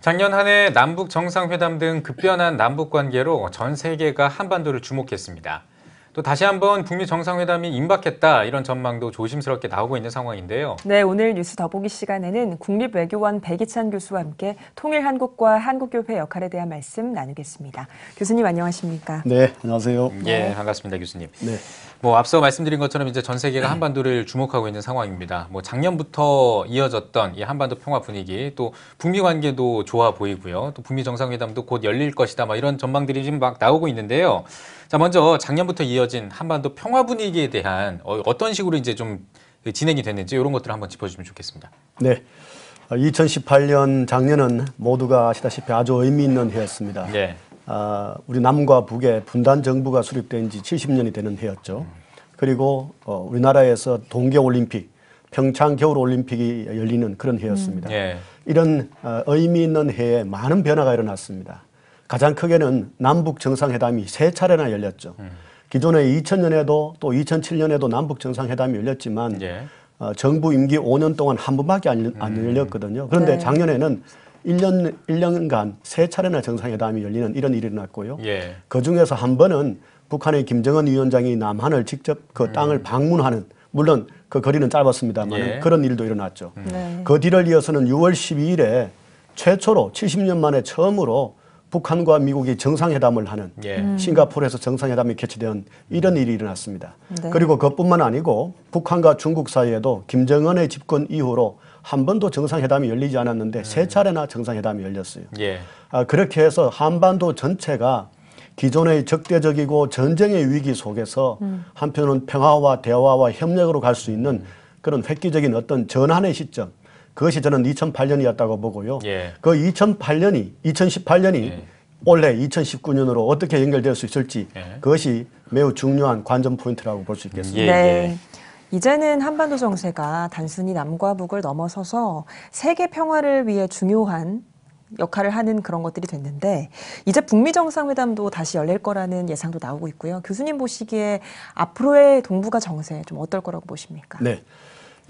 작년 한해 남북 정상회담 등 급변한 남북 관계로 전 세계가 한반도를 주목했습니다. 또 다시 한번 북미 정상회담이 임박했다 이런 전망도 조심스럽게 나오고 있는 상황인데요. 네, 오늘 뉴스 더보기 시간에는 국립외교원 백이찬 교수와 함께 통일 한국과 한국교회 역할에 대한 말씀 나누겠습니다. 교수님 안녕하십니까? 네, 안녕하세요. 예, 반갑습니다, 교수님. 네. 뭐 앞서 말씀드린 것처럼 이제 전 세계가 한반도를 주목하고 있는 상황입니다. 뭐 작년부터 이어졌던 이 한반도 평화 분위기 또 북미 관계도 좋아 보이고요. 또 북미 정상회담도 곧 열릴 것이다. 막 뭐 이런 전망들이 지금 막 나오고 있는데요. 자, 먼저 작년부터 이어진 한반도 평화 분위기에 대한 어, 어떤 식으로 이제 좀 진행이 됐는지 이런 것들을 한번 짚어주면 좋겠습니다. 네. 2018년 아, 작년은 모두가 아시다시피 아주 의미 있는 해였습니다. 네. 아, 우리 남과 북의 분단 정부가 수립된 지 70년이 되는 해였죠. 그리고 어, 우리나라에서 동계올림픽, 평창 겨울올림픽이 열리는 그런 해였습니다. 음. 예. 이런 어, 의미 있는 해에 많은 변화가 일어났습니다. 가장 크게는 남북 정상회담이 세 차례나 열렸죠. 음. 기존에 2000년에도 또 2007년에도 남북 정상회담이 열렸지만 예. 어, 정부 임기 5년 동안 한 번밖에 안, 안 음. 열렸거든요. 그런데 네. 작년에는 1년, 1년간 세 차례나 정상회담이 열리는 이런 일이 일어났고요. 예. 그 중에서 한 번은 북한의 김정은 위원장이 남한을 직접 그 음. 땅을 방문하는 물론 그 거리는 짧았습니다만 예. 그런 일도 일어났죠. 음. 네. 그 뒤를 이어서는 6월 12일에 최초로 70년 만에 처음으로 북한과 미국이 정상회담을 하는 예. 음. 싱가포르에서 정상회담이 개최된 이런 일이 일어났습니다. 네. 그리고 그뿐만 것 아니고 북한과 중국 사이에도 김정은의 집권 이후로 한 번도 정상회담이 열리지 않았는데 음. 세 차례나 정상회담이 열렸어요. 예. 아, 그렇게 해서 한반도 전체가 기존의 적대적이고 전쟁의 위기 속에서 음. 한편은 평화와 대화와 협력으로 갈 수 있는 음. 그런 획기적인 어떤 전환의 시점 그것이 저는 2008년이었다고 보고요. 예. 그 2008년이 2018년이 예. 올해 2019년으로 어떻게 연결될 수 있을지 예. 그것이 매우 중요한 관전 포인트라고 볼 수 있겠습니다. 예, 예. 네. 이제는 한반도 정세가 단순히 남과 북을 넘어서서 세계 평화를 위해 중요한 역할을 하는 그런 것들이 됐는데 이제 북미 정상회담도 다시 열릴 거라는 예상도 나오고 있고요. 교수님 보시기에 앞으로의 동북아 정세 좀 어떨 거라고 보십니까? 네.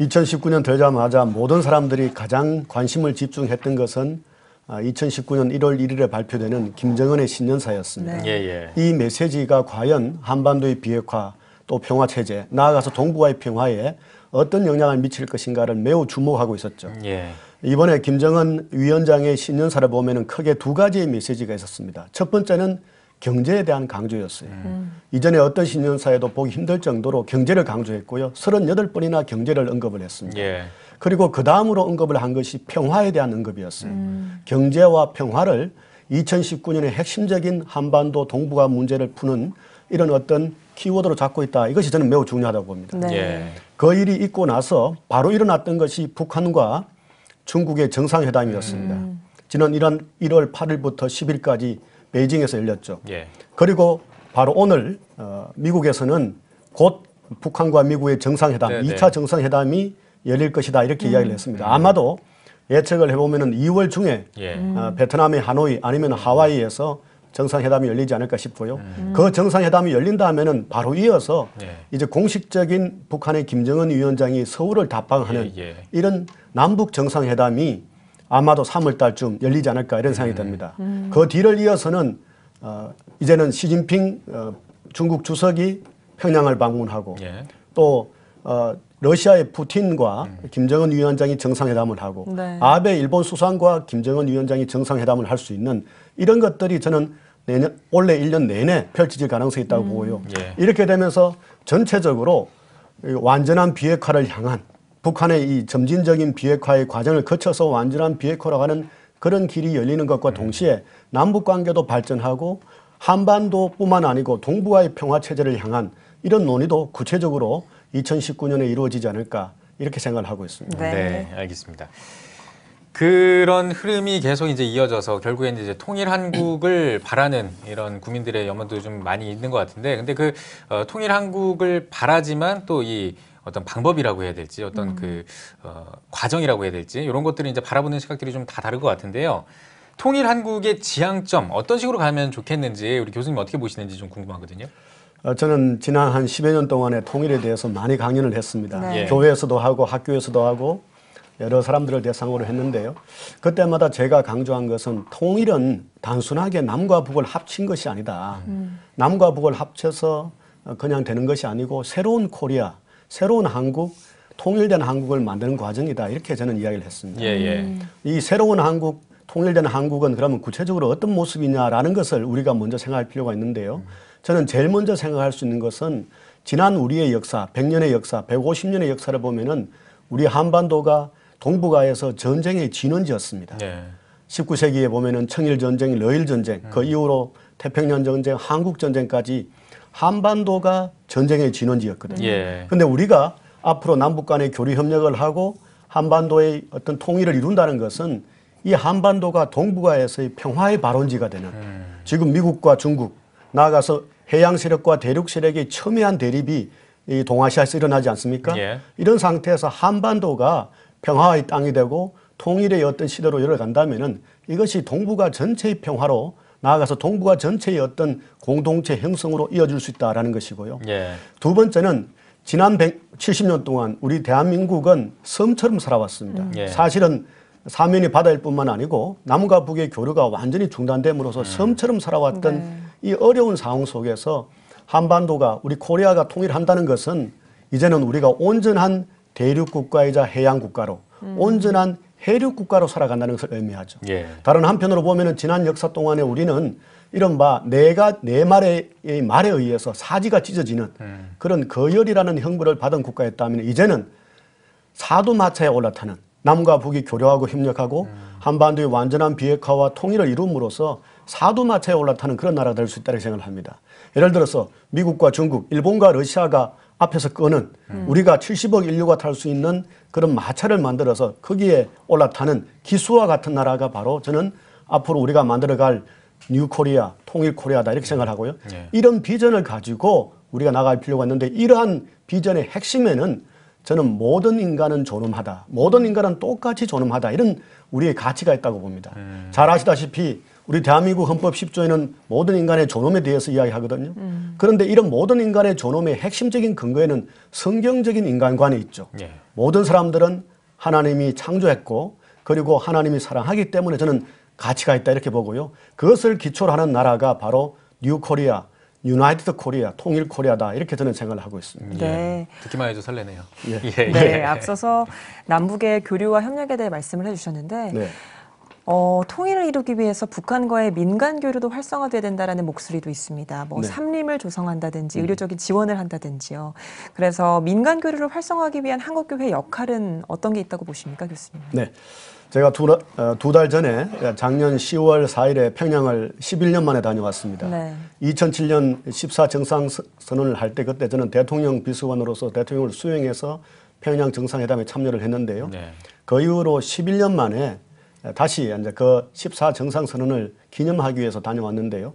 2019년 되자마자 모든 사람들이 가장 관심을 집중했던 것은 2019년 1월 1일에 발표되는 김정은의 신년사였습니다. 네. 예, 예. 이 메시지가 과연 한반도의 비핵화 또 평화 체제, 나아가서 동북아의 평화에 어떤 영향을 미칠 것인가를 매우 주목하고 있었죠. 예. 이번에 김정은 위원장의 신년사를 보면 크게 두 가지의 메시지가 있었습니다. 첫 번째는 경제에 대한 강조였어요. 음. 음. 이전에 어떤 신년사에도 보기 힘들 정도로 경제를 강조했고요. 38번이나 경제를 언급을 했습니다. 예. 그리고 그 다음으로 언급을 한 것이 평화에 대한 언급이었어요. 음. 경제와 평화를 2019년의 핵심적인 한반도 동북아 문제를 푸는 이런 어떤 키워드로 잡고 있다. 이것이 저는 매우 중요하다고 봅니다. 네. 예. 그 일이 있고 나서 바로 일어났던 것이 북한과 중국의 정상회담이었습니다. 음. 지난 1월, 1월 8일부터 10일까지 베이징에서 열렸죠. 예. 그리고 바로 오늘 어, 미국에서는 곧 북한과 미국의 정상회담, 네네. 2차 정상회담이 열릴 것이다 이렇게 음. 이야기를 했습니다. 음. 아마도 예측을 해보면 2월 중에 예. 어, 베트남의 하노이 아니면 하와이에서 정상회담이 열리지 않을까 싶고요. 음. 그 정상회담이 열린다 하면은 바로 이어서 예. 이제 공식적인 북한의 김정은 위원장이 서울을 답방하는 예, 예. 이런 남북 정상회담이 아마도 3월 달쯤 열리지 않을까 이런 생각이 네. 듭니다. 음. 그 뒤를 이어서는 어, 이제는 시진핑 어, 중국 주석이 평양을 방문하고 예. 또 어, 러시아의 푸틴과 음. 김정은 위원장이 정상회담을 하고 네. 아베 일본 수상과 김정은 위원장이 정상회담을 할 수 있는 이런 것들이 저는 내년 올해 1년 내내 펼쳐질 가능성이 있다고 음. 보고요. 예. 이렇게 되면서 전체적으로 완전한 비핵화를 향한 북한의 이 점진적인 비핵화의 과정을 거쳐서 완전한 비핵화로 가는 그런 길이 열리는 것과 음. 동시에 남북 관계도 발전하고 한반도뿐만 아니고 동북아의 평화 체제를 향한 이런 논의도 구체적으로 2019년에 이루어지지 않을까 이렇게 생각을 하고 있습니다. 네, 네 알겠습니다. 그런 흐름이 계속 이제 이어져서 결국엔 이제 통일 한국을 바라는 이런 국민들의 염원도 좀 많이 있는 것 같은데 근데 그 어, 통일 한국을 바라지만 또 이 어떤 방법이라고 해야 될지 어떤 음. 그 어, 과정이라고 해야 될지 이런 것들을 이제 바라보는 시각들이 좀 다 다를 것 같은데요. 통일 한국의 지향점 어떤 식으로 가면 좋겠는지 우리 교수님 어떻게 보시는지 좀 궁금하거든요. 아, 저는 지난 한 10여 년 동안에 통일에 대해서 많이 강연을 했습니다. 네. 교회에서도 하고 학교에서도 하고 여러 사람들을 대상으로 했는데요. 그때마다 제가 강조한 것은 통일은 단순하게 남과 북을 합친 것이 아니다. 음. 남과 북을 합쳐서 그냥 되는 것이 아니고 새로운 코리아, 새로운 한국, 통일된 한국을 만드는 과정이다. 이렇게 저는 이야기를 했습니다. 예, 예. 이 새로운 한국, 통일된 한국은 그러면 구체적으로 어떤 모습이냐라는 것을 우리가 먼저 생각할 필요가 있는데요. 저는 제일 먼저 생각할 수 있는 것은 지난 우리의 역사, 100년의 역사, 150년의 역사를 보면은 우리 한반도가 동북아에서 전쟁의 진원지였습니다. 네. 예. 19세기에 보면은 청일 전쟁, 러일 전쟁, 그 음. 그 이후로 태평양 전쟁, 한국 전쟁까지 한반도가 전쟁의 진원지였거든요. 그런데 예. 우리가 앞으로 남북 간의 교류 협력을 하고 한반도의 어떤 통일을 이룬다는 것은 이 한반도가 동북아에서의 평화의 발원지가 되는 음. 지금 미국과 중국 나아가서 해양 세력과 대륙 세력의 첨예한 대립이 이 동아시아에서 일어나지 않습니까? 예. 이런 상태에서 한반도가 평화의 땅이 되고 통일의 어떤 시대로 열어간다면 이것이 동북아 전체의 평화로 나아가서 동북아 전체의 어떤 공동체 형성으로 이어질 수 있다는 것이고요. 예. 두 번째는 지난 170년 동안 우리 대한민국은 섬처럼 살아왔습니다. 음. 예. 사실은 사면이 바다일 뿐만 아니고 남과 북의 교류가 완전히 중단됨으로써 음. 섬처럼 살아왔던 네. 이 어려운 상황 속에서 한반도가 우리 코리아가 통일한다는 것은 이제는 우리가 온전한 대륙 국가이자 해양 국가로 음. 온전한 해륙 국가로 살아간다는 것을 의미하죠. 예. 다른 한편으로 보면 지난 역사 동안에 우리는 이른바 내가 내 말에 말에 의해서 사지가 찢어지는 음. 그런 거열이라는 형벌을 받은 국가였다면 이제는 사도마차에 올라타는 남과 북이 교류하고 협력하고 음. 한반도의 완전한 비핵화와 통일을 이룸으로써 사도마차에 올라타는 그런 나라가 될 수 있다고 생각을 합니다. 예를 들어서 미국과 중국, 일본과 러시아가 앞에서 끄는 음. 우리가 70억 인류가 탈 수 있는 그런 마차를 만들어서 거기에 올라타는 기수와 같은 나라가 바로 저는 앞으로 우리가 만들어갈 뉴코리아, 통일코리아다 이렇게 생각하고요. 을 음. 네. 예. 이런 비전을 가지고 우리가 나갈 필요가 있는데 이러한 비전의 핵심에는 저는 모든 인간은 존엄하다. 모든 인간은 똑같이 존엄하다. 이런 우리의 가치가 있다고 봅니다. 음. 잘 아시다시피 우리 대한민국 헌법 10조에는 모든 인간의 존엄에 대해서 이야기하거든요. 음. 그런데 이런 모든 인간의 존엄의 핵심적인 근거에는 성경적인 인간관이 있죠. 예. 모든 사람들은 하나님이 창조했고 그리고 하나님이 사랑하기 때문에 저는 가치가 있다 이렇게 보고요. 그것을 기초로 하는 나라가 바로 뉴 코리아, 유나이티드 코리아, 통일 코리아다 이렇게 저는 생각을 하고 있습니다. 예. 네. 듣기만 해도 설레네요. 예. 예. 네, 예. 앞서서 남북의 교류와 협력에 대해 말씀을 해주셨는데 네. 어, 통일을 이루기 위해서 북한과의 민간 교류도 활성화돼야 된다라는 목소리도 있습니다. 뭐 네. 삼림을 조성한다든지 음. 의료적인 지원을 한다든지요. 그래서 민간 교류를 활성화하기 위한 한국 교회 역할은 어떤 게 있다고 보십니까, 교수님? 네. 제가 두달 두 어, 전에 작년 10월 4일에 평양을 11년 만에 다녀왔습니다. 네. 2007년 14 정상선언을 할 때 그때 저는 대통령 비서관으로서 대통령을 수행해서 평양 정상회담에 참여를 했는데요. 네. 그 이후로 11년 만에 예, 다시 이제 그 14 정상선언을 기념하기 위해서 다녀왔는데요.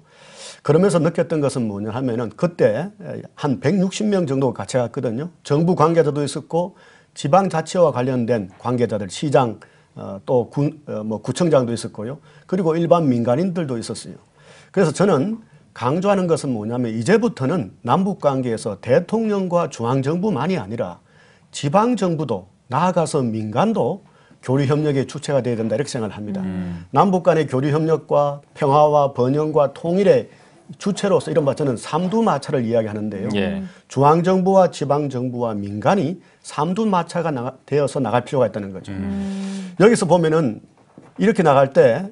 그러면서 느꼈던 것은 뭐냐 하면은 그때 예, 한 160명 정도 같이 갔거든요. 정부 관계자도 있었고 지방자치와 관련된 관계자들 시장 어, 또 군, 어, 뭐 구청장도 있었고요. 그리고 일반 민간인들도 있었어요. 그래서 저는 강조하는 것은 뭐냐면 이제부터는 남북관계에서 대통령과 중앙정부만이 아니라 지방정부도 나아가서 민간도 교류 협력의 주체가 되어야 된다 이렇게 생각을 합니다. 음. 남북 간의 교류 협력과 평화와 번영과 통일의 주체로서 이른바 저는 삼두마차를 이야기하는데요. 예. 중앙정부와 지방정부와 민간이 삼두마차가 되어서 나갈 필요가 있다는 거죠. 음. 여기서 보면은 이렇게 나갈 때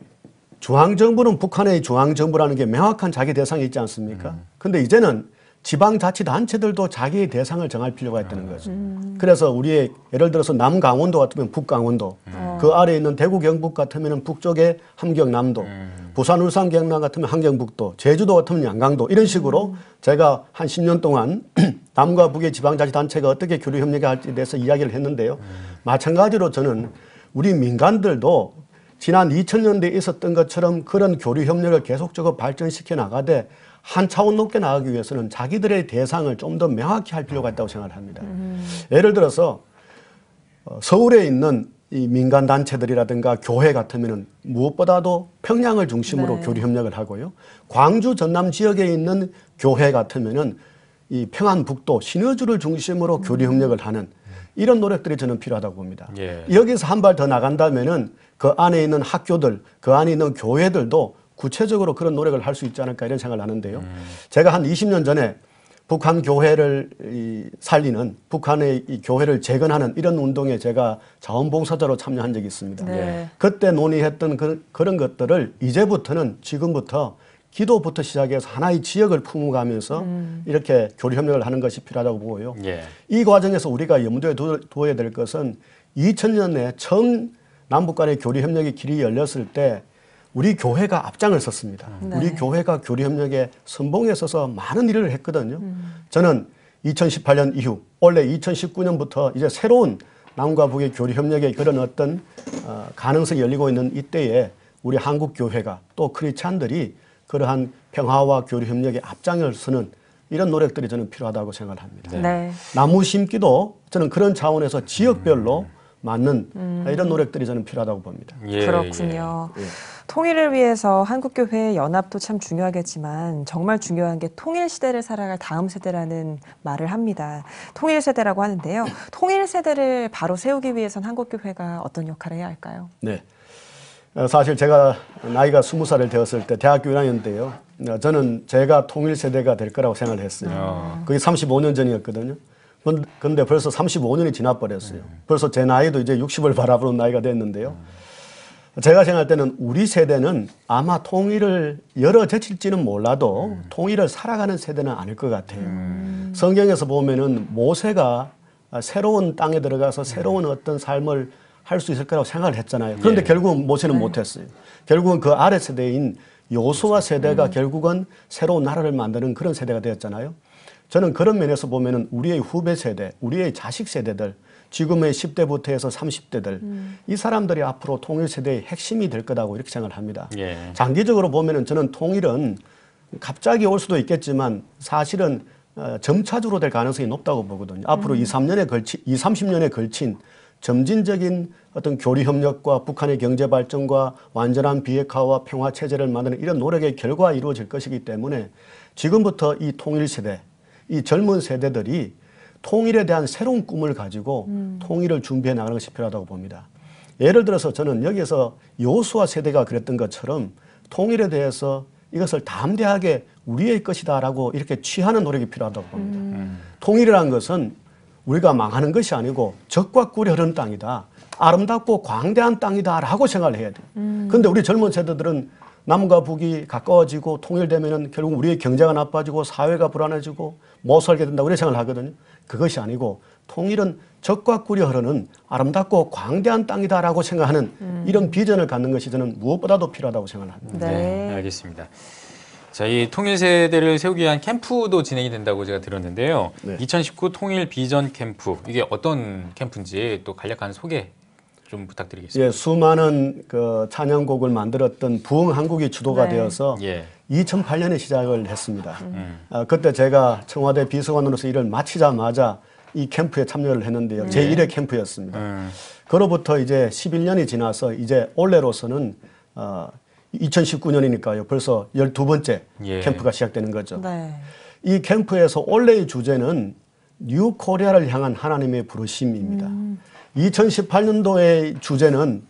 중앙정부는 북한의 중앙정부라는 게 명확한 자기 대상이 있지 않습니까? 음. 근데 이제는 지방자치단체들도 자기의 대상을 정할 필요가 있다는 음. 거죠. 음. 그래서 우리의 예를 들어서 남강원도 같으면 북강원도, 음. 그 아래에 있는 대구 경북 같으면 북쪽에 함경남도, 음. 부산 울산 경남 같으면 함경북도, 제주도 같으면 양강도 이런 식으로 음. 제가 한 10년 동안 남과 북의 지방자치단체가 어떻게 교류 협력할지에 대해서 이야기를 했는데요. 음. 마찬가지로 저는 우리 민간들도 지난 2000년대에 있었던 것처럼 그런 교류 협력을 계속적으로 발전시켜 나가되 한 차원 높게 나가기 위해서는 자기들의 대상을 좀 더 명확히 할 필요가 있다고 생각합니다. 음. 예를 들어서 어, 서울에 있는 이 민간 단체들이라든가 교회 같으면은 무엇보다도 평양을 중심으로 네. 교류 협력을 하고요. 광주 전남 지역에 있는 교회 같으면은 이 평안북도 신의주를 중심으로 음. 교류 협력을 음. 하는 이런 노력들이 저는 필요하다고 봅니다. 예. 여기서 한 발 더 나간다면은 그 안에 있는 학교들, 그 안에 있는 교회들도 구체적으로 그런 노력을 할 수 있지 않을까 이런 생각을 하는데요. 음. 제가 한 20년 전에 북한 교회를 이 살리는 북한의 이 교회를 재건하는 이런 운동에 제가 자원봉사자로 참여한 적이 있습니다. 네. 그때 논의했던 그, 그런 것들을 이제부터는 지금부터 기도부터 시작해서 하나의 지역을 품어가면서 음. 이렇게 교류 협력을 하는 것이 필요하다고 보고요. 예. 이 과정에서 우리가 염두에 두, 어야될 것은 2000년에 처음 남북 간의 교류 협력의 길이 열렸을 때 우리 교회가 앞장을 섰습니다. 음. 네. 우리 교회가 교류협력에 선봉에 서서 많은 일을 했거든요. 음. 저는 2018년 이후 원래 2019년부터 이제 새로운 남과 북의 교류협력의 그런 어떤 어, 가능성이 열리고 있는 이때에 우리 한국 교회가 또 크리스찬들이 그러한 평화와 교류협력에 앞장을 서는 이런 노력들이 저는 필요하다고 생각을 합니다. 네. 네. 나무 심기도 저는 그런 차원에서 지역별로 음. 맞는 음. 이런 노력들이 저는 필요하다고 봅니다. 예, 그렇군요. 예. 예. 통일을 위해서 한국교회의 연합도 참 중요하겠지만 정말 중요한 게 통일 시대를 살아갈 다음 세대라는 말을 합니다. 통일 세대라고 하는데요. 통일 세대를 바로 세우기 위해선 한국교회가 어떤 역할을 해야 할까요? 네. 어, 사실 제가 나이가 스무 살을 되었을 때 대학교 1학년 때요. 어, 저는 제가 통일 세대가 될 거라고 생각을 했어요. 아. 그게 35년 전이었거든요. 근데 벌써 35년이 지나버렸어요. 네. 벌써 제 나이도 이제 60을 바라보는 나이가 됐는데요. 아. 제가 생각할 때는 우리 세대는 아마 통일을 열어 제칠지는 몰라도 음. 통일을 살아가는 세대는 아닐 것 같아요. 음. 성경에서 보면은 모세가 새로운 땅에 들어가서 새로운 어떤 삶을 할 수 있을 거라고 생각을 했잖아요. 그런데 예. 결국은 모세는 네. 못했어요. 결국은 그 아래 세대인 요수와 세대가 음. 결국은 새로운 나라를 만드는 그런 세대가 되었잖아요. 저는 그런 면에서 보면은 우리의 후배 세대, 우리의 자식 세대들, 지금의 10대부터 해서 30대들 음. 이 사람들이 앞으로 통일 세대의 핵심이 될 거라고 이렇게 생각을 합니다. 예. 장기적으로 보면은 저는 통일은 갑자기 올 수도 있겠지만 사실은 어, 점차적으로 될 가능성이 높다고 보거든요. 앞으로 음. 2, 3년에 걸친 2, 30년에 걸친 점진적인 어떤 교류 협력과 북한의 경제 발전과 완전한 비핵화와 평화 체제를 만드는 이런 노력의 결과 이루어질 것이기 때문에 지금부터 이 통일 세대, 이 젊은 세대들이 통일에 대한 새로운 꿈을 가지고 음. 통일을 준비해 나가는 것이 필요하다고 봅니다. 예를 들어서 저는 여기에서 요호수아 세대가 그랬던 것처럼 통일에 대해서 이것을 담대하게 우리의 것이다라고 이렇게 취하는 노력이 필요하다고 봅니다. 음. 음. 통일이라는 것은 우리가 망하는 것이 아니고 적과 꿀이 흐르는 땅이다. 아름답고 광대한 땅이다라고 생각을 해야 돼요. 음. 근데 우리 젊은 세대들은 남과 북이 가까워지고 통일되면 결국 우리의 경제가 나빠지고 사회가 불안해지고 못 살게 된다. 우리 생각을 하거든요. 그것이 아니고 통일은 적과 꿀이 흐르는 아름답고 광대한 땅이다라고 생각하는 음. 이런 비전을 갖는 것이 저는 무엇보다도 필요하다고 생각합니다. 네. 네, 알겠습니다. 자, 이 통일 세대를 세우기 위한 캠프도 진행이 된다고 제가 들었는데요. 네. 2019 통일 비전 캠프 이게 어떤 캠프인지 또 간략한 소개 좀 부탁드리겠습니다. 예, 수많은 그 찬양곡을 만들었던 부흥 한국이 주도가 네. 되어서 예. 2008년에 시작을 했습니다. 음. 아, 그때 제가 청와대 비서관으로서 일을 마치자마자 이 캠프에 참여를 했는데요. 음. 제1의 예. 캠프였습니다. 음. 그로부터 이제 11년이 지나서 이제 올해로서는 어, 2019년이니까요. 벌써 12번째 예. 캠프가 시작되는 거죠. 네. 이 캠프에서 올해의 주제는 뉴 코리아를 향한 하나님의 부르심입니다. 음. 2018년도의 주제는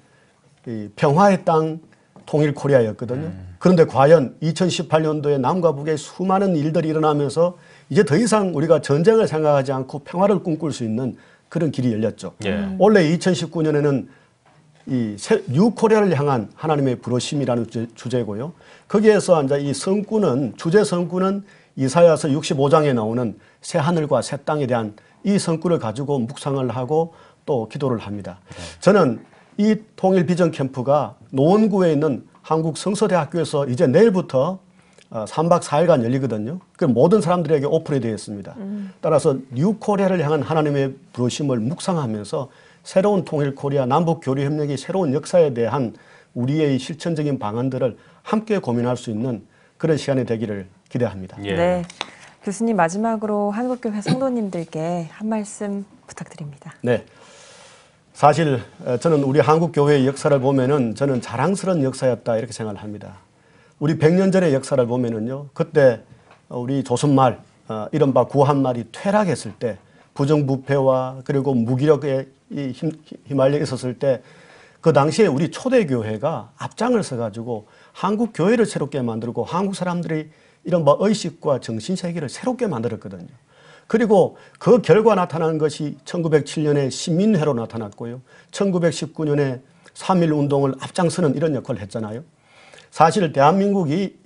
평화의 땅 통일 코리아였거든요. 음. 그런데 과연 2018년도에 남과 북의 수많은 일들이 일어나면서 이제 더 이상 우리가 전쟁을 생각하지 않고 평화를 꿈꿀 수 있는 그런 길이 열렸죠. 예. 원래 2019년에는 이 뉴코리아를 향한 하나님의 부르심이라는 주제고요. 거기에서 이제 이 성구는 주제 성구는 이사야서 65장에 나오는 새 하늘과 새 땅에 대한 이 성구를 가지고 묵상을 하고 또 기도를 합니다. 저는 이 통일 비전 캠프가 노원구에 있는 한국 성서대학교에서 이제 내일부터 3박 어, 4일간 열리거든요. 그 모든 사람들에게 오픈이 되어 있습니다. 따라서 뉴코리아를 향한 하나님의 부르심을 묵상하면서 새로운 통일 코리아 남북 교류 협력의 새로운 역사에 대한 우리의 실천적인 방안들을 함께 고민할 수 있는 그런 시간이 되기를 기대합니다. 예. 네. 교수님 마지막으로 한국교회 성도님들께 한 말씀 부탁드립니다. 네. 사실 어, 저는 우리 한국교회의 역사를 보면은 저는 자랑스러운 역사였다 이렇게 생각을 합니다. 우리 100년 전의 역사를 보면은요. 그때 어, 우리 조선말 어, 이른바 구한말이 퇴락했을 때 부정부패와 그리고 무기력에 휘말려 있었을 때 그 당시에 우리 초대교회가 앞장을 서가지고 한국 교회를 새롭게 만들고 한국 사람들이 이런 뭐 의식과 정신세계를 새롭게 만들었거든요. 그리고 그 결과 나타난 것이 1907년에 시민회로 나타났고요. 1919년에 3.1운동을 앞장서는 이런 역할을 했잖아요. 사실 대한민국이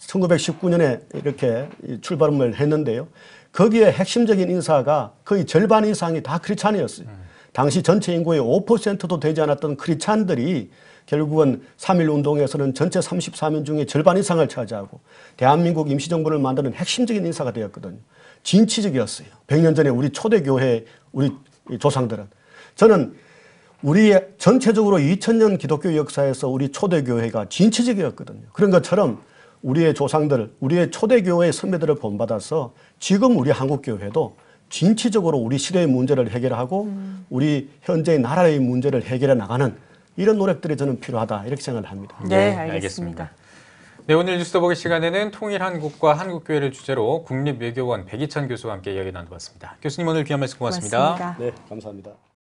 1919년에 이렇게 출발을 했는데요. 거기에 핵심적인 인사가 거의 절반 이상이 다 크리찬이었어요. 네. 당시 전체 인구의 5%도 되지 않았던 크리찬들이 결국은 3.1운동에서는 전체 34명 중에 절반 이상을 차지하고 대한민국 임시정부를 만드는 핵심적인 인사가 되었거든요. 진취적이었어요. 100년 전에 우리 초대교회 우리 조상들은. 저는 우리의 전체적으로 2000년 기독교 역사에서 우리 초대교회가 진취적이었거든요. 그런 것처럼 우리의 조상들, 우리의 초대교회 선배들을 본받아서 지금 우리 한국교회도 진취적으로 우리 시대의 문제를 해결하고 음. 우리 현재의 나라의 문제를 해결해 나가는 이런 노력들이 저는 필요하다 이렇게 생각을 합니다. 네, 네 알겠습니다. 알겠습니다. 네, 오늘 뉴스 더보기 시간에는 통일한국과 한국교회를 주제로 국립외교원 백이찬 교수와 함께 이야기 나눠봤습니다. 교수님 오늘 귀한 말씀 고맙습니다. 고맙습니다. 네, 감사합니다.